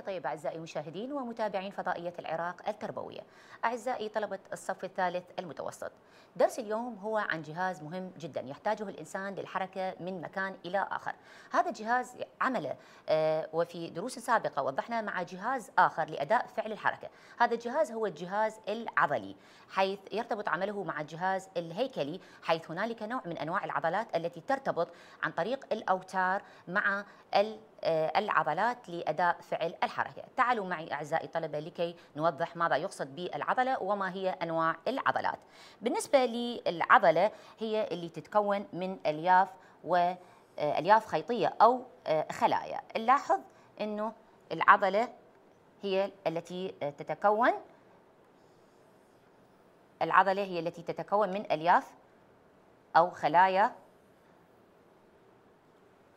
طيب أعزائي المشاهدين ومتابعين فضائية العراق التربوية أعزائي طلبة الصف الثالث المتوسط درس اليوم هو عن جهاز مهم جدا يحتاجه الإنسان للحركة من مكان إلى آخر هذا الجهاز عمله آه، وفي دروس سابقة وضحنا مع جهاز آخر لأداء فعل الحركة هذا الجهاز هو الجهاز العضلي حيث يرتبط عمله مع الجهاز الهيكلي حيث هنالك نوع من أنواع العضلات التي ترتبط عن طريق الأوتار مع العضلات لأداء فعل الحركة تعالوا معي أعزائي الطلبة لكي نوضح ماذا يقصد بالعضلة وما هي أنواع العضلات بالنسبة للعضلة هي اللي تتكون من ألياف وألياف آه، خيطية أو آه، خلايا نلاحظ أنه العضلة هي التي آه، تتكون العضلة هي التي تتكون من ألياف أو خلايا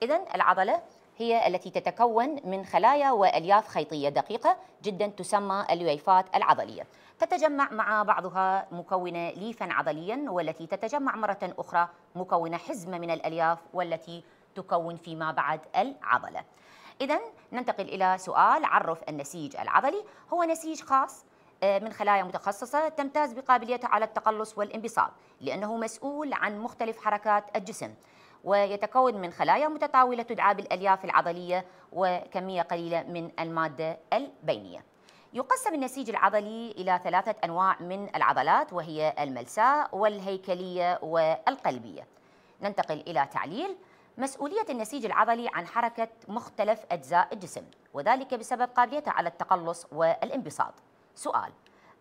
إذا العضلة هي التي تتكون من خلايا وألياف خيطية دقيقة جدا تسمى الويفات العضلية تتجمع مع بعضها مكونة ليفا عضليا والتي تتجمع مرة أخرى مكونة حزمة من الألياف والتي تكون فيما بعد العضلة إذا ننتقل إلى سؤال عرف النسيج العضلي هو نسيج خاص آه، من خلايا متخصصة تمتاز بقابليتها على التقلص والانبساط لأنه مسؤول عن مختلف حركات الجسم ويتكون من خلايا متطاولة تدعى بالألياف العضلية وكمية قليلة من المادة البينية يقسم النسيج العضلي إلى ثلاثة أنواع من العضلات وهي الملساء والهيكلية والقلبية ننتقل إلى تعليل مسؤولية النسيج العضلي عن حركة مختلف أجزاء الجسم وذلك بسبب قابليته على التقلص والانبساط سؤال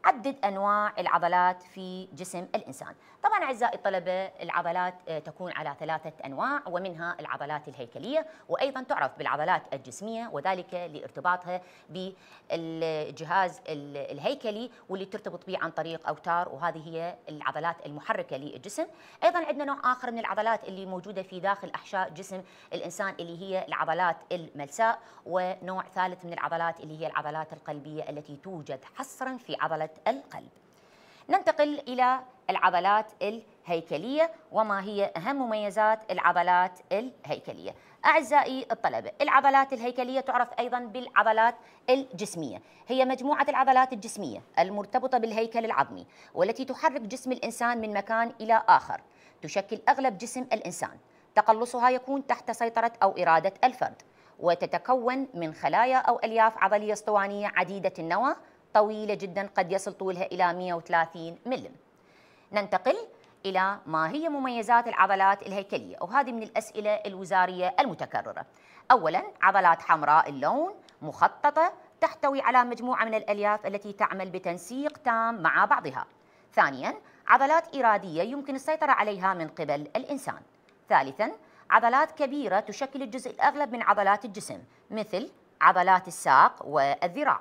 عدد أنواع العضلات في جسم الإنسان طبعا أعزائي الطلبة العضلات آه، تكون على ثلاثة أنواع ومنها العضلات الهيكلية وأيضا تعرف بالعضلات الجسمية وذلك لارتباطها بالجهاز الهيكلي واللي ترتبط به عن طريق أوتار وهذه هي العضلات المحركة للجسم أيضا عندنا نوع آخر من العضلات اللي موجودة في داخل أحشاء جسم الإنسان اللي هي العضلات الملساء ونوع ثالث من العضلات اللي هي العضلات القلبية التي توجد حصرا في عضلة القلب ننتقل إلى العضلات الهيكلية وما هي أهم مميزات العضلات الهيكلية أعزائي الطلبة العضلات الهيكلية تعرف أيضا بالعضلات الجسمية هي مجموعة العضلات الجسمية المرتبطة بالهيكل العظمي والتي تحرك جسم الإنسان من مكان إلى آخر تشكل أغلب جسم الإنسان تقلصها يكون تحت سيطرة أو إرادة الفرد وتتكون من خلايا أو ألياف عضلية اسطوانية عديدة النواة طويلة جدا قد يصل طولها إلى 130 ملم ننتقل إلى ما هي مميزات العضلات الهيكلية وهذه من الأسئلة الوزارية المتكررة أولا عضلات حمراء اللون مخططة تحتوي على مجموعة من الألياف التي تعمل بتنسيق تام مع بعضها ثانيا عضلات إرادية يمكن السيطرة عليها من قبل الإنسان ثالثا عضلات كبيرة تشكل الجزء الأغلب من عضلات الجسم مثل عضلات الساق والذراع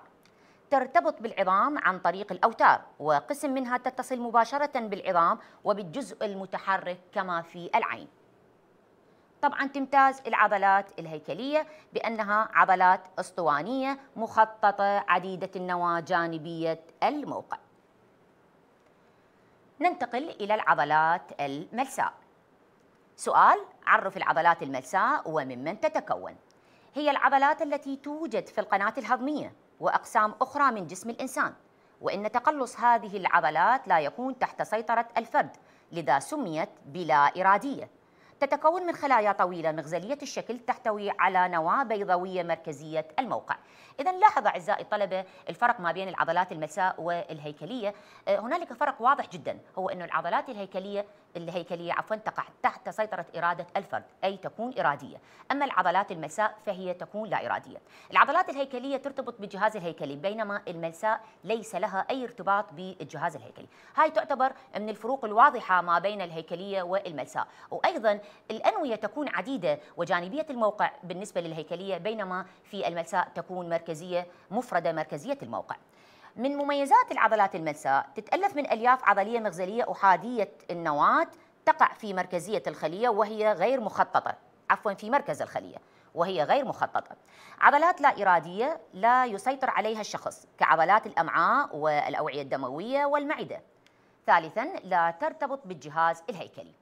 ترتبط بالعظام عن طريق الأوتار وقسم منها تتصل مباشرة بالعظام وبالجزء المتحرك كما في العين طبعا تمتاز العضلات الهيكلية بأنها عضلات اسطوانية مخططة عديدة النواة جانبية الموقع ننتقل إلى العضلات الملساء سؤال عرف العضلات الملساء وممن تتكون هي العضلات التي توجد في القناة الهضمية وأقسام أخرى من جسم الإنسان وإن تقلص هذه العضلات لا يكون تحت سيطرة الفرد لذا سميت بلا إرادية تتكون من خلايا طويلة مغزلية الشكل تحتوي على نواة بيضويه مركزية الموقع إذا لاحظ أعزائي الطلبة الفرق ما بين العضلات المساء والهيكلية آه، هنالك فرق واضح جدا هو أن العضلات الهيكلية الهيكلية عفوا تقع تحت سيطرة إرادة الفرد أي تكون إرادية أما العضلات الملساء فهي تكون لا إرادية العضلات الهيكلية ترتبط بالجهاز الهيكلي بينما الملساء ليس لها أي ارتباط بالجهاز الهيكلي هاي تعتبر من الفروق الواضحة ما بين الهيكلية والملساء وأيضا الأنوية تكون عديدة وجانبية الموقع بالنسبة للهيكلية بينما في الملساء تكون مركزية مفردة مركزية الموقع من مميزات العضلات الملساء تتألف من ألياف عضلية مغزلية أحادية النواة تقع في مركزية الخلية وهي غير مخططة عفوا في مركز الخلية وهي غير مخططة عضلات لا إرادية لا يسيطر عليها الشخص كعضلات الأمعاء والأوعية الدموية والمعدة ثالثا لا ترتبط بالجهاز الهيكلي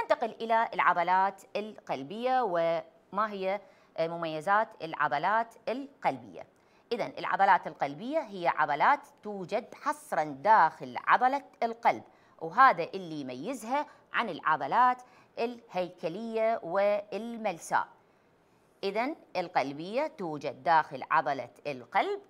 ننتقل إلى العضلات القلبية وما هي مميزات العضلات القلبية إذا العضلات القلبية هي عضلات توجد حصرا داخل عضلة القلب وهذا اللي يميزها عن العضلات الهيكلية والملساء إذا القلبية توجد داخل عضلة القلب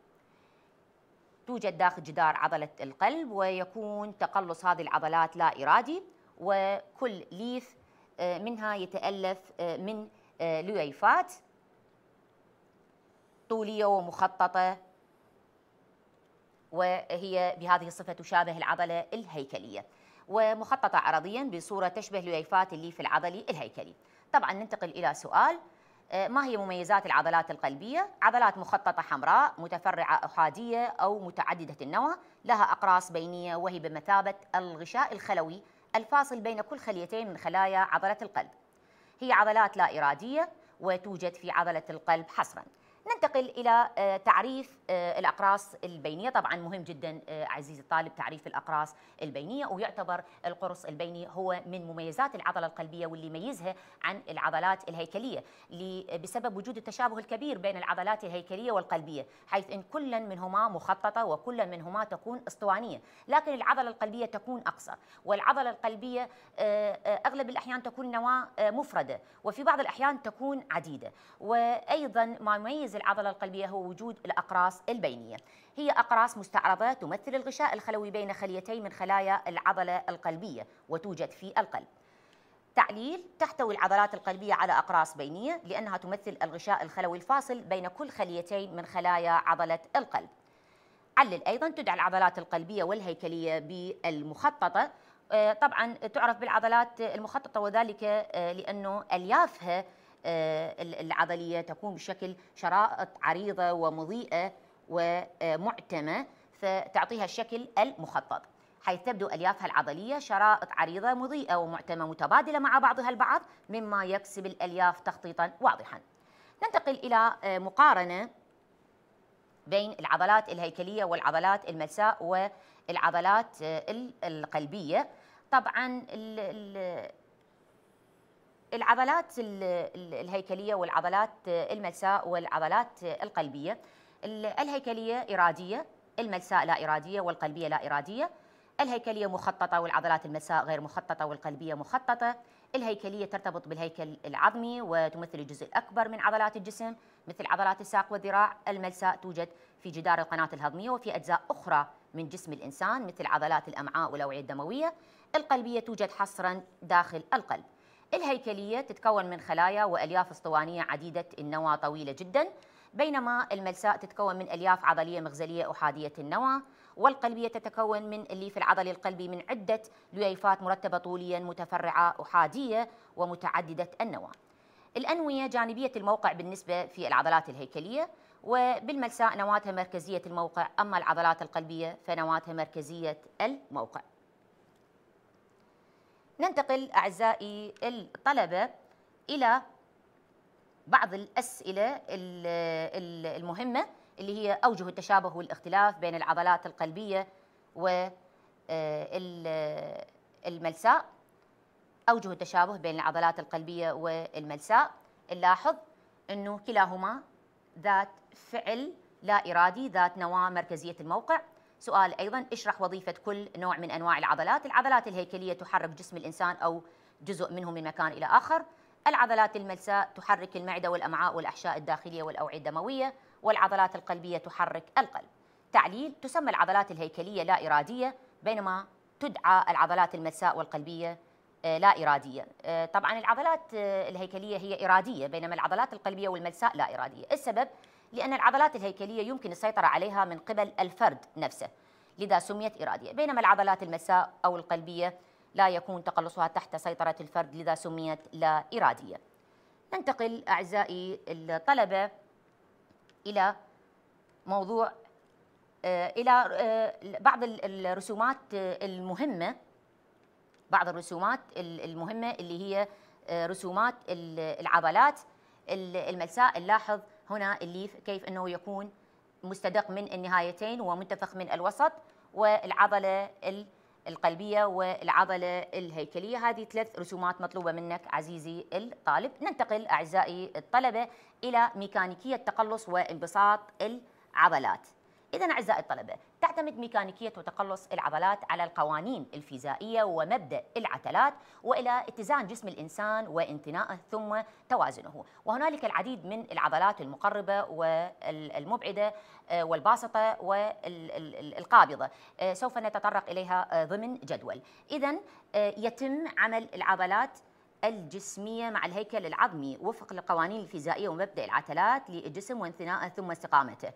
توجد داخل جدار عضلة القلب ويكون تقلص هذه العضلات لا إرادي وكل ليف آه، منها يتألف آه، من آه، لويفات طولية ومخططة وهي بهذه الصفة تشابه العضلة الهيكلية ومخططة عرضيا بصورة تشبه لويفات الليف العضلي الهيكلي طبعا ننتقل إلى سؤال آه، ما هي مميزات العضلات القلبية؟ عضلات مخططة حمراء متفرعة أحادية أو متعددة النوى لها أقراص بينية وهي بمثابة الغشاء الخلوي الفاصل بين كل خليتين من خلايا عضلة القلب هي عضلات لا إرادية وتوجد في عضلة القلب حصراً ننتقل إلى آه، تعريف آه، الأقراص البينية طبعا مهم جدا آه، عزيزي الطالب تعريف الأقراص البينية ويعتبر القرص البيني هو من مميزات العضلة القلبية واللي يميزها عن العضلات الهيكلية بسبب وجود التشابه الكبير بين العضلات الهيكلية والقلبية حيث أن كل منهما مخططة وكل منهما تكون اسطوانية لكن العضلة القلبية تكون أقصر والعضلة القلبية أغلب الأحيان تكون نواة مفردة وفي بعض الأحيان تكون عديدة وأيضا ما يميز العضلة القلبية هو وجود الأقراص البينية هي أقراص مستعرضة تمثل الغشاء الخلوي بين خليتين من خلايا العضلة القلبية وتوجد في القلب تعليل تحتوي العضلات القلبية على أقراص بينية لأنها تمثل الغشاء الخلوي الفاصل بين كل خليتين من خلايا عضلة القلب علل أيضا تدعى العضلات القلبية والهيكلية بالمخططة آه، طبعا تعرف بالعضلات المخططة وذلك آه، لأنه أليافها آه، العضلية تكون بشكل شرائط عريضة ومضيئة ومعتمة فتعطيها الشكل المخطط حيث تبدو أليافها العضلية شرائط عريضة مضيئة ومعتمة متبادلة مع بعضها البعض مما يكسب الألياف تخطيطا واضحا ننتقل إلى آه، مقارنة بين العضلات الهيكلية والعضلات الملساء والعضلات آه، القلبية طبعا العضلات الهيكليه والعضلات الملساء والعضلات القلبيه الهيكليه اراديه الملساء لا اراديه والقلبيه لا اراديه الهيكليه مخططه والعضلات الملساء غير مخططه والقلبيه مخططه الهيكليه ترتبط بالهيكل العظمي وتمثل الجزء الاكبر من عضلات الجسم مثل عضلات الساق والذراع الملساء توجد في جدار القناه الهضميه وفي اجزاء اخرى من جسم الانسان مثل عضلات الامعاء والاوعيه الدمويه القلبيه توجد حصرا داخل القلب الهيكلية تتكون من خلايا وألياف اسطوانية عديدة النواة طويلة جدا بينما الملساء تتكون من ألياف عضلية مغزلية أحادية النواة والقلبية تتكون من الليف العضلي القلبي من عدة ليفات مرتبة طوليا متفرعة أحادية ومتعددة النواة الأنوية جانبية الموقع بالنسبة في العضلات الهيكلية وبالملساء نواتها مركزية الموقع أما العضلات القلبية فنواتها مركزية الموقع ننتقل أعزائي الطلبة إلى بعض الأسئلة المهمة اللي هي أوجه التشابه والاختلاف بين العضلات القلبية والملساء آه، أوجه التشابه بين العضلات القلبية والملساء نلاحظ أنه كلاهما ذات فعل لا إرادي ذات نواة مركزية الموقع سؤال أيضا اشرح وظيفة كل نوع من أنواع العضلات العضلات الهيكلية تحرك جسم الإنسان أو جزء منه من مكان إلى آخر العضلات الملساء تحرك المعدة والأمعاء والأحشاء الداخلية والأوعية الدموية والعضلات القلبية تحرك القلب تعليل تسمى العضلات الهيكلية لا إرادية بينما تدعى العضلات الملساء والقلبية آه، لا إرادية آه، طبعا العضلات آه، الهيكلية هي إرادية بينما العضلات القلبية والملساء لا إرادية السبب لأن العضلات الهيكلية يمكن السيطرة عليها من قبل الفرد نفسه لذا سميت إرادية بينما العضلات المساء أو القلبية لا يكون تقلصها تحت سيطرة الفرد لذا سميت لا إرادية ننتقل أعزائي الطلبة إلى موضوع آه، إلى آه، بعض الرسومات آه، المهمة بعض الرسومات المهمة اللي هي رسومات العضلات الملساء نلاحظ هنا الليف كيف أنه يكون مستدق من النهايتين ومنتفخ من الوسط والعضلة القلبية والعضلة الهيكلية هذه ثلاث رسومات مطلوبة منك عزيزي الطالب ننتقل أعزائي الطلبة إلى ميكانيكية تقلص وانبساط العضلات إذا أعزائي الطلبة تعتمد ميكانيكية وتقلص العضلات على القوانين الفيزيائية ومبدأ العتلات وإلى اتزان جسم الإنسان وانتنائه ثم توازنه وهنالك العديد من العضلات المقربة والمبعدة آه، والباسطة والقابضة آه، سوف نتطرق إليها آه، ضمن جدول إذا يتم عمل العضلات الجسمية مع الهيكل العظمي وفق للقوانين الفيزيائية ومبدأ العتلات للجسم وانثنائه ثم استقامته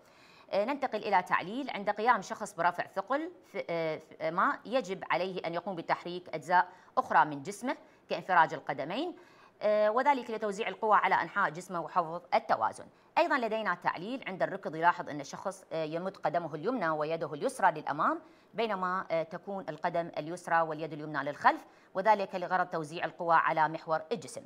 آه، ننتقل إلى تعليل عند قيام شخص برفع ثقل آه، آه، ما يجب عليه أن يقوم بتحريك أجزاء أخرى من جسمه كانفراج القدمين وذلك لتوزيع القوى على أنحاء جسمه وحفظ التوازن أيضا لدينا تعليل عند الركض يلاحظ أن الشخص يمد قدمه اليمنى ويده اليسرى للأمام بينما تكون القدم اليسرى واليد اليمنى للخلف وذلك لغرض توزيع القوى على محور الجسم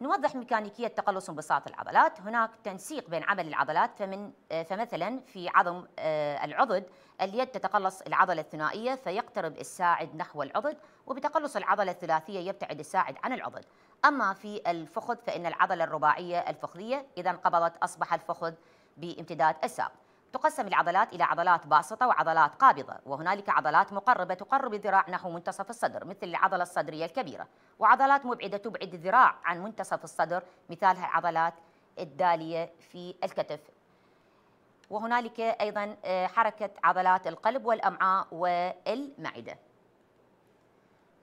نوضح ميكانيكية تقلص انبساط العضلات هناك تنسيق بين عمل العضلات فمن آه، فمثلا في عظم آه، العضد اليد تتقلص العضلة الثنائية فيقترب الساعد نحو العضد وبتقلص العضلة الثلاثية يبتعد الساعد عن العضد أما في الفخذ فإن العضلة الرباعية الفخذية إذا انقبضت أصبح الفخذ بامتداد الساق تقسم العضلات إلى عضلات باسطة وعضلات قابضة وهنالك عضلات مقربة تقرب الذراع نحو منتصف الصدر مثل العضلة الصدرية الكبيرة وعضلات مبعدة تبعد الذراع عن منتصف الصدر مثالها العضلات الدالية في الكتف وهنالك أيضا آه، حركة عضلات القلب والأمعاء والمعدة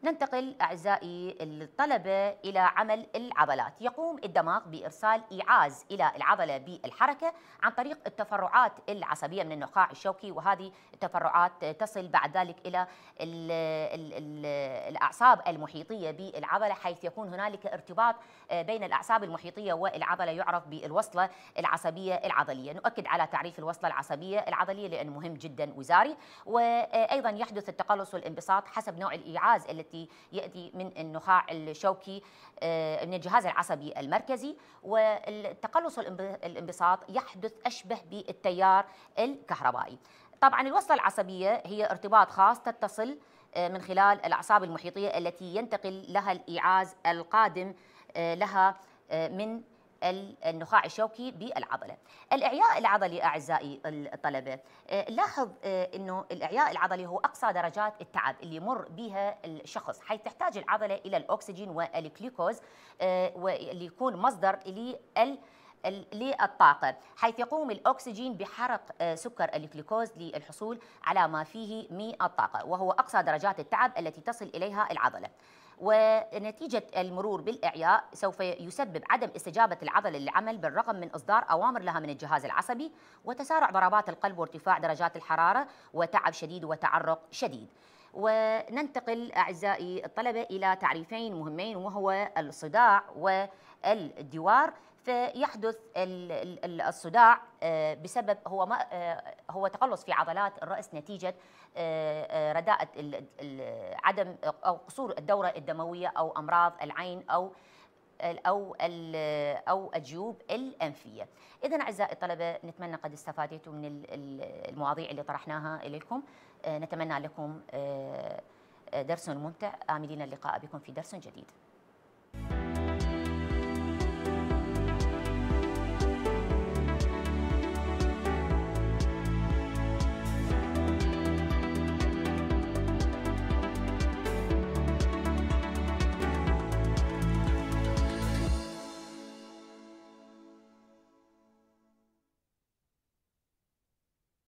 ننتقل أعزائي الطلبة إلى عمل العضلات يقوم الدماغ بإرسال إيعاز إلى العضلة بالحركة عن طريق التفرعات العصبية من النخاع الشوكي وهذه التفرعات تصل بعد ذلك إلى الـ الـ الـ الأعصاب المحيطية بالعضلة حيث يكون هنالك ارتباط بين الأعصاب المحيطية والعضلة يعرف بالوصلة العصبية العضلية نؤكد على تعريف الوصلة العصبية العضلية لأنه مهم جدا وزاري وأيضا يحدث التقلص والانبساط حسب نوع الإيعاز التي التي يأتي من النخاع الشوكي آه، من الجهاز العصبي المركزي والتقلص الانبساط يحدث أشبه بالتيار الكهربائي طبعا الوصلة العصبية هي ارتباط خاص تتصل آه، من خلال الأعصاب المحيطية التي ينتقل لها الإيعاز القادم آه، لها من النخاع الشوكي بالعضلة الإعياء العضلي أعزائي الطلبة آه، لاحظ آه، أنه الإعياء العضلي هو أقصى درجات التعب اللي يمر بها الشخص حيث تحتاج العضلة إلى الأكسجين والجلوكوز آه، واللي يكون مصدر لل للطاقة حيث يقوم الأكسجين بحرق سكر الجلوكوز للحصول على ما فيه من الطاقة وهو أقصى درجات التعب التي تصل إليها العضلة ونتيجة المرور بالإعياء سوف يسبب عدم استجابة العضلة للعمل بالرغم من إصدار أوامر لها من الجهاز العصبي وتسارع ضربات القلب وارتفاع درجات الحرارة وتعب شديد وتعرق شديد وننتقل أعزائي الطلبة إلى تعريفين مهمين وهو الصداع والدوار فيحدث الصداع آه، بسبب هو ما آه، هو تقلص في عضلات الراس نتيجه آه، رداءة عدم او قصور الدوره الدمويه او امراض العين او او او الجيوب الانفيه. اذا اعزائي الطلبه نتمنى قد استفادتوا من المواضيع اللي طرحناها اليكم نتمنى لكم درس ممتع آملين اللقاء بكم في درس جديد